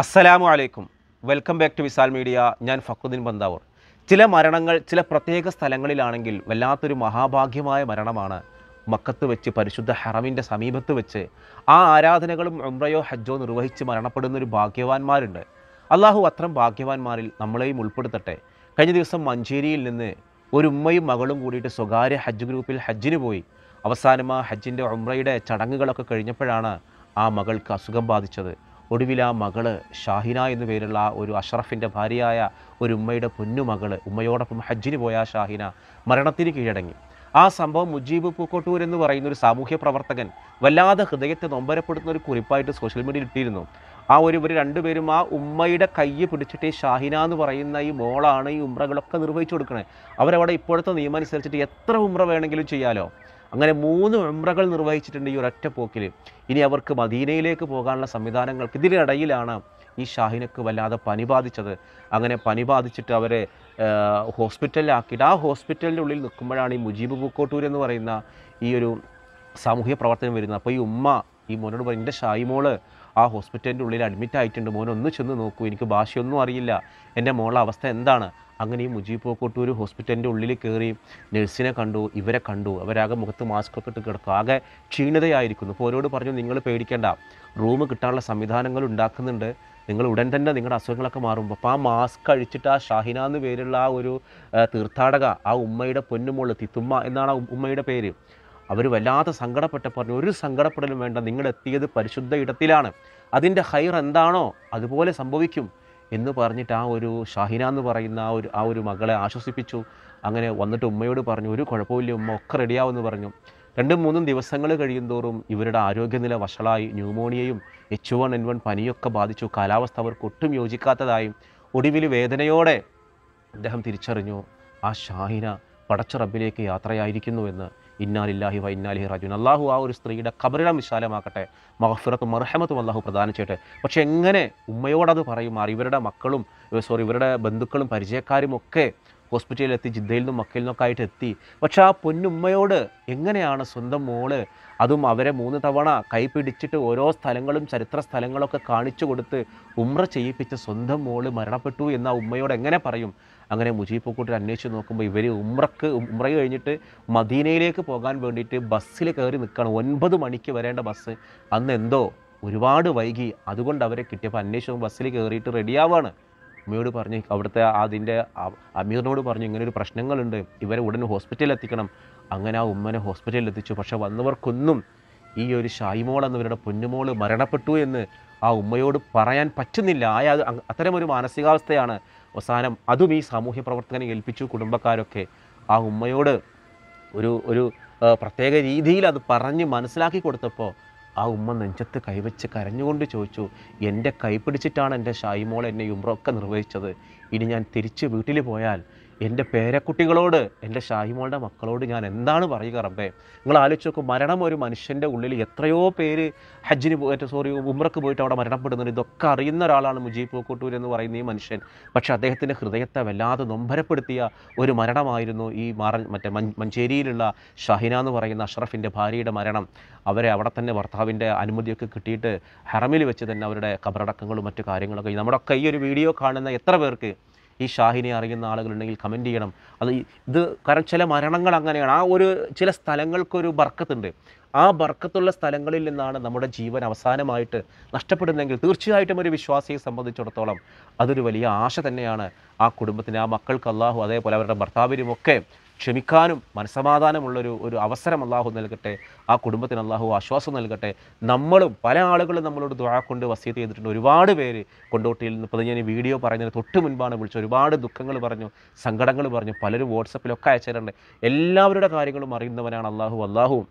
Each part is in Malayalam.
അസ്സലാമു അലൈക്കും welcome back to Visal media ഞാൻ ഫക്രുദ്ദീൻ ബന്ദാവൂർ ചില മരണങ്ങൾ ചില പ്രത്യേക സ്ഥലങ്ങളിലാണെങ്കിൽ വല്ലാത്തൊരു മഹാഭാഗ്യമായ മരണമാണ് മക്കത്ത് വെച്ച് പരിശുദ്ധ ഹറമിൻ്റെ സമീപത്ത് വെച്ച് ആ ആരാധനകളും ഉംറയോ ഹജ്ജോ നിർവഹിച്ച് മരണപ്പെടുന്നൊരു ഭാഗ്യവാന്മാരുണ്ട് അള്ളാഹു അത്രം ഭാഗ്യവാന്മാരിൽ നമ്മളെയും ഉൾപ്പെടുത്തട്ടെ കഴിഞ്ഞ ദിവസം മഞ്ചേരിയിൽ നിന്ന് ഒരു ഉമ്മയും മകളും കൂടിയിട്ട് സ്വകാര്യ ഹജ്ജ് ഗ്രൂപ്പിൽ ഹജ്ജിന് പോയി അവസാനം ആ ഹജ്ജിൻ്റെ ഉംറയുടെ ചടങ്ങുകളൊക്കെ കഴിഞ്ഞപ്പോഴാണ് ആ മകൾക്ക് അസുഖം ബാധിച്ചത് ഒടുവിൽ ആ മകള് ഷാഹിന എന്ന് പേരുള്ള ഒരു അഷ്റഫിൻ്റെ ഭാര്യയായ ഒരു ഉമ്മയുടെ പൊന്നുമകള് ഉമ്മയോടൊപ്പം ഹജ്ജിന് പോയ ഷാഹിന മരണത്തിന് കീഴടങ്ങി ആ സംഭവം മുജീബ് പൂക്കോട്ടൂർ എന്ന് പറയുന്ന ഒരു സാമൂഹ്യ പ്രവർത്തകൻ വല്ലാതെ ഹൃദയത്തെ നൊമ്പരപ്പെടുത്തുന്ന ഒരു കുറിപ്പായിട്ട് സോഷ്യൽ മീഡിയയിൽ ഇട്ടിരുന്നു ആ ഒരു ഒരു രണ്ടുപേരും ആ ഉമ്മയുടെ കൈ പിടിച്ചിട്ട് ഷാഹിന എന്ന് പറയുന്ന ഈ മോളാണ് ഈ ഉമ്രകളൊക്കെ നിർവഹിച്ചു കൊടുക്കണേ അവരവിടെ ഇപ്പോഴത്തെ നിയമം അനുസരിച്ചിട്ട് എത്ര ഉമ്ര വേണമെങ്കിലും ചെയ്യാലോ അങ്ങനെ മൂന്ന് ഉംറകൾ നിർവഹിച്ചിട്ടുണ്ട് ഈ ഒരൊറ്റ പോക്കിൽ ഇനി അവർക്ക് മദീനയിലേക്ക് പോകാനുള്ള സംവിധാനങ്ങൾക്ക് ഇതിനിടയിലാണ് ഈ ഷാഹിനക്ക് വല്ലാതെ പനി ബാധിച്ചത് അങ്ങനെ പനി ബാധിച്ചിട്ട് അവരെ ഹോസ്പിറ്റലിലാക്കിയിട്ട് ആ ഹോസ്പിറ്റലിൻ്റെ ഉള്ളിൽ നിൽക്കുമ്പോഴാണ് ഈ മുജീബ് പൂക്കോട്ടൂർ എന്ന് പറയുന്ന ഈ ഒരു സാമൂഹ്യ പ്രവർത്തനം വരുന്നത് അപ്പോൾ ഈ ഉമ്മ ഈ മോനോട് പറയും എൻ്റെ ഷായിമോള് ആ ഹോസ്പിറ്റലിൻ്റെ ഉള്ളിൽ അഡ്മിറ്റ് ആയിട്ടുണ്ട് മോൻ ഒന്ന് ചെന്ന് നോക്കൂ എനിക്ക് ഭാഷയൊന്നും അറിയില്ല എൻ്റെ മോളുടെ അവസ്ഥ എന്താണ് അങ്ങനെ ഈ മുജീബ് പോക്കോട്ടൂർ ഹോസ്പിറ്റലിൻ്റെ ഉള്ളിൽ കയറി നഴ്സിനെ കണ്ടു ഇവരെ കണ്ടു അവരാകെ മുഖത്ത് മാസ്ക് ഒക്കെ ഇട്ട് കിടക്കും ആകെ ക്ഷീണതയായിരിക്കുന്നു അപ്പോൾ അവരോട് പറഞ്ഞു നിങ്ങൾ പേടിക്കേണ്ട റൂം കിട്ടാനുള്ള സംവിധാനങ്ങൾ ഉണ്ടാക്കുന്നുണ്ട് നിങ്ങൾ ഉടൻ തന്നെ നിങ്ങളുടെ അസുഖങ്ങളൊക്കെ മാറും അപ്പോൾ ആ മാസ്ക് അഴിച്ചിട്ട് ആ ഷാഹിന എന്ന് പേരുള്ള ആ ഒരു തീർത്ഥാടക ആ ഉമ്മയുടെ പൊന്നുമുള്ള തിത്തുമ്മ എന്നാണ് ആ ഉമ്മയുടെ പേര് അവർ വല്ലാതെ സങ്കടപ്പെട്ട പറഞ്ഞു ഒരു സങ്കടപ്പെടലും വേണ്ട നിങ്ങൾ എത്തിയത് പരിശുദ്ധ ഇടത്തിലാണ് അതിൻ്റെ ഹൈർ എന്താണോ അതുപോലെ സംഭവിക്കും എന്ന് പറഞ്ഞിട്ട് ആ ഒരു ഷാഹിന എന്ന് പറയുന്ന ആ ഒരു ആ ഒരു മകളെ ആശ്വസിപ്പിച്ചു അങ്ങനെ വന്നിട്ട് ഉമ്മയോട് പറഞ്ഞു ഒരു കുഴപ്പമില്ല ഉമ്മ ഒക്കെ റെഡിയാവുമെന്ന് പറഞ്ഞു രണ്ടും മൂന്നും ദിവസങ്ങൾ കഴിയുന്തോറും ഇവരുടെ ആരോഗ്യനില വഷളായി ന്യൂമോണിയയും എച്ച് വൺ എൻ വൺ പനിയൊക്കെ ബാധിച്ചു കാലാവസ്ഥ അവർക്ക് ഒട്ടും യോജിക്കാത്തതായും ഒടുവിൽ വേദനയോടെ അദ്ദേഹം തിരിച്ചറിഞ്ഞു ആ ഷാഹിന പടച്ച റബ്ബിലേക്ക് യാത്രയായിരിക്കുന്നുവെന്ന് ഇന്നാലില്ലാഹി വ ഇന്നാലിഹി അള്ളാഹു ആ ഒരു സ്ത്രീയുടെ കബറിടം വിശാലമാക്കട്ടെ മഹഫിറത്തും മർഹമത്തും അള്ളാഹു പ്രദാനം ചെയ്യട്ടെ പക്ഷേ എങ്ങനെ ഉമ്മയോടത് പറയുമാർ ഇവരുടെ മക്കളും സോറി ഇവരുടെ ബന്ധുക്കളും പരിചയക്കാരും ഒക്കെ ഹോസ്പിറ്റലിൽ എത്തി ജിദ്ദയിൽ നിന്നും മക്കയിൽ നിന്നൊക്കെ ആയിട്ട് എത്തി പക്ഷെ ആ പൊന്നുമ്മയോട് എങ്ങനെയാണ് സ്വന്തം മോള് അതും അവരെ മൂന്ന് തവണ കൈപിടിച്ചിട്ട് ഓരോ സ്ഥലങ്ങളും ചരിത്ര സ്ഥലങ്ങളൊക്കെ കാണിച്ചു കൊടുത്ത് ഉമ്ര ചെയ്യിപ്പിച്ച സ്വന്തം മോള് മരണപ്പെട്ടു എന്ന് ആ ഉമ്മയോട് എങ്ങനെ പറയും അങ്ങനെ മുജീബ് കൂട്ടർ അന്വേഷിച്ച് നോക്കുമ്പോൾ ഇവർ ഉമ്രക്ക് ഉമ്ര കഴിഞ്ഞിട്ട് മദീനയിലേക്ക് പോകാൻ വേണ്ടിയിട്ട് ബസ്സിൽ കയറി നിൽക്കണം ഒൻപത് മണിക്ക് വരേണ്ട ബസ് അന്ന് എന്തോ ഒരുപാട് വൈകി അതുകൊണ്ട് അവരെ കിട്ടിയപ്പോൾ അന്വേഷിച്ച് ബസ്സിൽ കയറിയിട്ട് റെഡിയാവാണ് അമ്മയോട് പറഞ്ഞു അവിടുത്തെ അതിൻ്റെ അമീറിനോട് പറഞ്ഞു ഇങ്ങനെ ഒരു പ്രശ്നങ്ങളുണ്ട് ഇവരെ ഉടനെ ഹോസ്പിറ്റലിൽ എത്തിക്കണം അങ്ങനെ ആ ഉമ്മനെ ഹോസ്പിറ്റലിൽ എത്തിച്ചു പക്ഷേ വന്നവർക്കൊന്നും ഈ ഒരു ഷായിമോൾ എന്നവരുടെ പൊന്നുമോൾ മരണപ്പെട്ടു എന്ന് ആ ഉമ്മയോട് പറയാൻ പറ്റുന്നില്ല ആയ അത്തരമൊരു മാനസികാവസ്ഥയാണ് അവസാനം അതും ഈ സാമൂഹ്യ പ്രവർത്തകനെ ഏൽപ്പിച്ചു കുടുംബക്കാരൊക്കെ ആ ഉമ്മയോട് ഒരു ഒരു പ്രത്യേക രീതിയിൽ അത് പറഞ്ഞ് മനസ്സിലാക്കി കൊടുത്തപ്പോൾ ആ ഉമ്മ നെഞ്ചത്ത് കൈവച്ച് കരഞ്ഞുകൊണ്ട് ചോദിച്ചു എൻ്റെ കൈ പിടിച്ചിട്ടാണ് എൻ്റെ ഷായിമോൾ എന്നെ ഉമ്രൊക്കെ നിർവഹിച്ചത് ഇനി ഞാൻ തിരിച്ച് വീട്ടിൽ പോയാൽ എൻ്റെ പേരക്കുട്ടികളോട് എൻ്റെ ഷാഹിമോളുടെ മക്കളോട് ഞാൻ എന്താണ് പറയുക റബ്ബേ നിങ്ങൾ ആലോചിച്ച് നോക്കും മരണം ഒരു മനുഷ്യൻ്റെ ഉള്ളിൽ എത്രയോ പേര് ഹജ്ജിന് പോയിട്ട് സോറി ഉമ്രക്ക് പോയിട്ട് അവിടെ മരണപ്പെടുന്നുണ്ട് ഇതൊക്കെ അറിയുന്ന ഒരാളാണ് മുജീബ് പൂക്കോട്ടൂർ എന്ന് പറയുന്ന ഈ മനുഷ്യൻ പക്ഷേ അദ്ദേഹത്തിൻ്റെ ഹൃദയത്തെ വല്ലാതെ നൊമ്പരപ്പെടുത്തിയ ഒരു മരണമായിരുന്നു ഈ മറ മറ്റേ മഞ്ചേരിയിലുള്ള ഷഹിന എന്ന് പറയുന്ന അഷ്റഫിൻ്റെ ഭാര്യയുടെ മരണം അവരെ അവിടെ തന്നെ ഭർത്താവിൻ്റെ അനുമതിയൊക്കെ കിട്ടിയിട്ട് ഹറമിൽ വെച്ച് തന്നെ അവരുടെ കബറടക്കങ്ങളും മറ്റു കാര്യങ്ങളൊക്കെ ഒക്കെ ഈ ഒരു വീഡിയോ കാണുന്ന എത്ര പേർക്ക് ഈ ഷാഹിനെ അറിയുന്ന ആളുകളുണ്ടെങ്കിൽ കമൻറ്റ് ചെയ്യണം അത് ഇത് കാരണം ചില മരണങ്ങൾ അങ്ങനെയാണ് ആ ഒരു ചില സ്ഥലങ്ങൾക്കൊരു ബർക്കത്തുണ്ട് ആ ബർക്കത്തുള്ള സ്ഥലങ്ങളിൽ നിന്നാണ് നമ്മുടെ ജീവൻ അവസാനമായിട്ട് നഷ്ടപ്പെടുന്നതെങ്കിൽ തീർച്ചയായിട്ടും ഒരു വിശ്വാസിയെ സംബന്ധിച്ചിടത്തോളം അതൊരു വലിയ ആശ തന്നെയാണ് ആ കുടുംബത്തിന് ആ മക്കൾക്ക് അള്ളാഹു അതേപോലെ അവരുടെ ഭർത്താവിനുമൊക്കെ ക്ഷമിക്കാനും മനസ്സമാധാനമുള്ളൊരു ഒരു അവസരം അള്ളാഹു നൽകട്ടെ ആ കുടുംബത്തിന് അള്ളാഹു ആശ്വാസം നൽകട്ടെ നമ്മളും പല ആളുകളും നമ്മളോട് ദ്വാ കൊണ്ട് വസീത് ചെയ്തിട്ടുണ്ട് ഒരുപാട് പേര് കൊണ്ടോട്ടിയിൽ നിന്ന് ഇപ്പോൾ ഞാൻ ഈ വീഡിയോ പറയുന്നതിന് തൊട്ട് മുൻപാണ് വിളിച്ചത് ഒരുപാട് ദുഃഖങ്ങൾ പറഞ്ഞു സങ്കടങ്ങൾ പറഞ്ഞു പലരും വാട്സപ്പിലൊക്കെ അയച്ചിട്ടുണ്ട് എല്ലാവരുടെ കാര്യങ്ങളും അറിയുന്നവനാണ് അള്ളാഹു അള്ളാഹുവും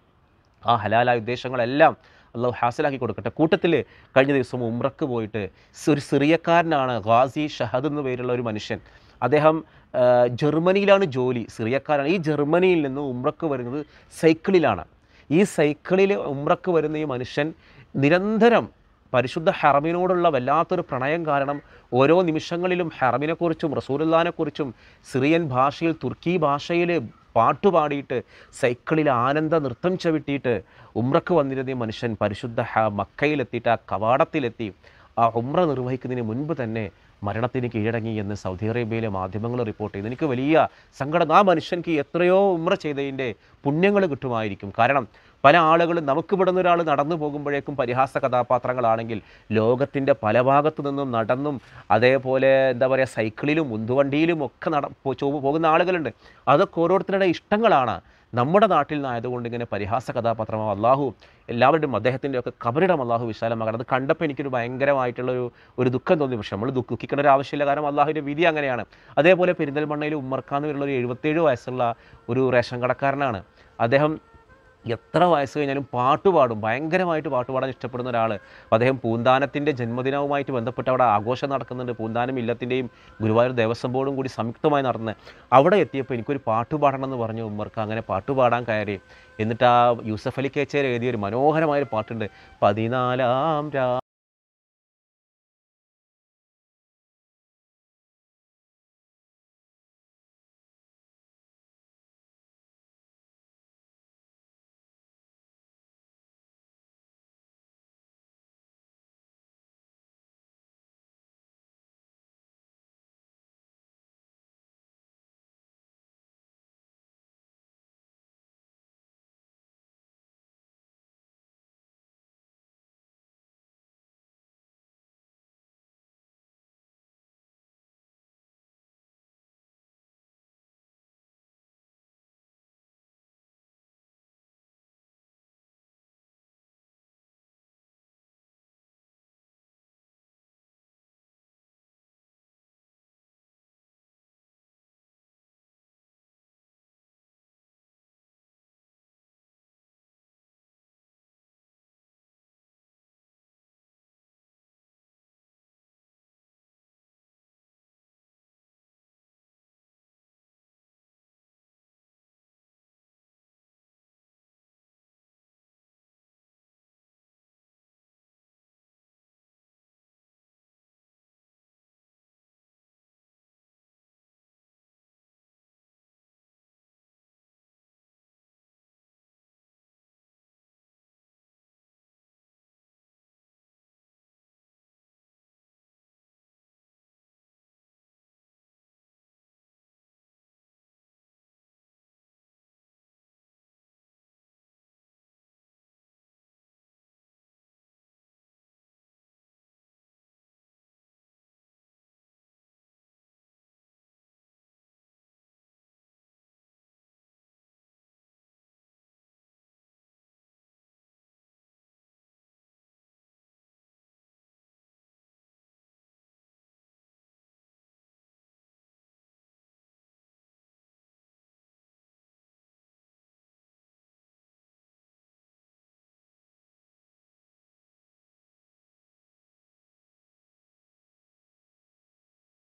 ആ ഹലാലായ ഉദ്ദേശങ്ങളെല്ലാം അള്ളാഹു ഹാസിലാക്കി കൊടുക്കട്ടെ കൂട്ടത്തിൽ കഴിഞ്ഞ ദിവസം ഉമ്രക്ക് പോയിട്ട് ഒരു സിറിയക്കാരനാണ് ഗാസി ഷഹദ് എന്നു പേരുള്ള ഒരു മനുഷ്യൻ അദ്ദേഹം ജർമ്മനിയിലാണ് ജോലി സിറിയക്കാരാണ് ഈ ജർമ്മനിയിൽ നിന്ന് ഉമ്രക്ക് വരുന്നത് സൈക്കിളിലാണ് ഈ സൈക്കിളിൽ ഉമ്രക്ക് വരുന്ന ഈ മനുഷ്യൻ നിരന്തരം പരിശുദ്ധ ഹെറമിനോടുള്ള വല്ലാത്തൊരു പ്രണയം കാരണം ഓരോ നിമിഷങ്ങളിലും ഹെറമിനെക്കുറിച്ചും റസൂലുല്ലാനെക്കുറിച്ചും സിറിയൻ ഭാഷയിൽ തുർക്കി ഭാഷയിൽ പാട്ടുപാടിയിട്ട് സൈക്കിളിൽ ആനന്ദ നൃത്തം ചവിട്ടിയിട്ട് ഉമ്രക്ക് വന്നിരുന്ന മനുഷ്യൻ പരിശുദ്ധ മക്കയിലെത്തിയിട്ട് ആ കവാടത്തിലെത്തി ആ ഉമ്ര നിർവഹിക്കുന്നതിന് മുൻപ് തന്നെ മരണത്തിന് കീഴടങ്ങി എന്ന് സൗദി അറേബ്യയിലെ മാധ്യമങ്ങൾ റിപ്പോർട്ട് ചെയ്തു എനിക്ക് വലിയ സങ്കടം ആ മനുഷ്യൻക്ക് എത്രയോ ഉമ്ര ചെയ്തതിൻ്റെ പുണ്യങ്ങൾ കിട്ടുമായിരിക്കും കാരണം പല ആളുകളും നമുക്ക് ഇവിടുന്ന് ഒരാൾ നടന്നു പോകുമ്പോഴേക്കും പരിഹാസ കഥാപാത്രങ്ങളാണെങ്കിൽ ലോകത്തിൻ്റെ പല ഭാഗത്തു നിന്നും നടന്നും അതേപോലെ എന്താ പറയുക സൈക്കിളിലും മുന്തുവണ്ടിയിലും ഒക്കെ നട പോകുന്ന ആളുകളുണ്ട് അതൊക്കെ ഓരോരുത്തരുടെ ഇഷ്ടങ്ങളാണ് നമ്മുടെ നാട്ടിൽ നിന്നായതുകൊണ്ട് ഇങ്ങനെ പരിഹാസ കഥാപാത്രമാണ് അള്ളാഹു എല്ലാവരുടെയും ഒക്കെ കബറിടം അള്ളാഹു വിശാലമാകണം അത് കണ്ടപ്പോൾ എനിക്കൊരു ഭയങ്കരമായിട്ടുള്ള ഒരു ദുഃഖം തോന്നി പക്ഷേ നമ്മൾ ദുഃഖിക്കേണ്ട ഒരു ആവശ്യമില്ല കാരണം അള്ളാഹുവിൻ്റെ വിധി അങ്ങനെയാണ് അതേപോലെ പെരിന്തൽമണ്ണയിൽ ഉമ്മർക്കാന്ന് പേരുള്ള ഒരു എഴുപത്തേഴ് വയസ്സുള്ള ഒരു റേഷൻ കടക്കാരനാണ് അദ്ദേഹം എത്ര വയസ്സ് കഴിഞ്ഞാലും പാട്ട് പാടും ഭയങ്കരമായിട്ട് പാട്ട് പാടാൻ ഇഷ്ടപ്പെടുന്ന ഒരാൾ അദ്ദേഹം പൂന്താനത്തിൻ്റെ ജന്മദിനവുമായിട്ട് ബന്ധപ്പെട്ട് അവിടെ ആഘോഷം നടക്കുന്നുണ്ട് പൂന്താനം ഇല്ലത്തിൻ്റെയും ഗുരുവായൂർ ദേവസ്വം ബോർഡും കൂടി സംയുക്തമായി നടന്ന് അവിടെ എത്തിയപ്പോൾ എനിക്കൊരു പാട്ട് പാടണം എന്ന് പറഞ്ഞു ഉമ്മർക്ക് അങ്ങനെ പാട്ട് പാടാൻ കയറി എന്നിട്ട് ആ യൂസഫ് അലി കേച്ചേർ എഴുതിയ ഒരു മനോഹരമായൊരു പാട്ടുണ്ട് പതിനാലാം രാ